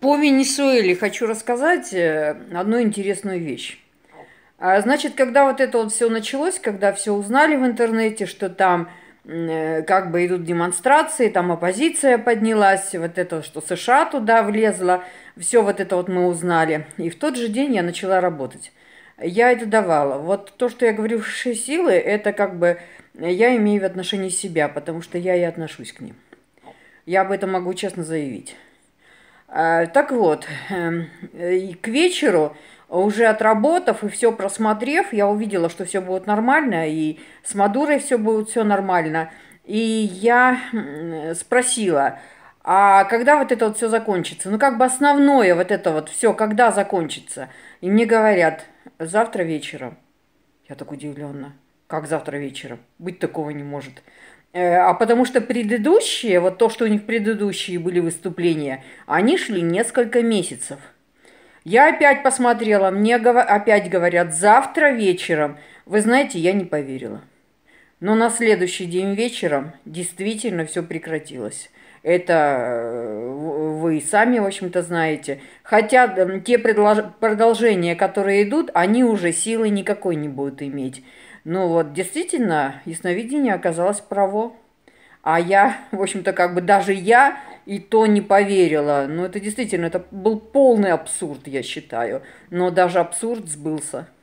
По Венесуэле хочу рассказать э, одну интересную вещь. А, значит, когда вот это вот все началось, когда все узнали в интернете, что там э, как бы идут демонстрации, там оппозиция поднялась, вот это, что США туда влезла, все вот это вот мы узнали. И в тот же день я начала работать. Я это давала. Вот то, что я говорю высшие силы, это как бы я имею в отношении себя, потому что я и отношусь к ним. Я об этом могу честно заявить. А, так вот, эм, э, к вечеру, э, уже отработав и все просмотрев, я увидела, что все будет нормально, и с Мадурой все будет все нормально. И я спросила, а когда вот это вот все закончится? Ну, как бы основное вот это вот все, когда закончится? И мне говорят, завтра вечером. Я так удивлена. Как завтра вечером? Быть такого не может. Э, а потому что предыдущие, вот то, что у них предыдущие были выступления, они шли несколько месяцев. Я опять посмотрела, мне опять говорят, завтра вечером. Вы знаете, я не поверила. Но на следующий день вечером действительно все прекратилось. Это э, вы сами, в общем-то, знаете. Хотя те продолжения, которые идут, они уже силы никакой не будут иметь. Ну вот, действительно, ясновидение оказалось право. А я, в общем-то, как бы даже я и то не поверила. Ну, это действительно, это был полный абсурд, я считаю. Но даже абсурд сбылся.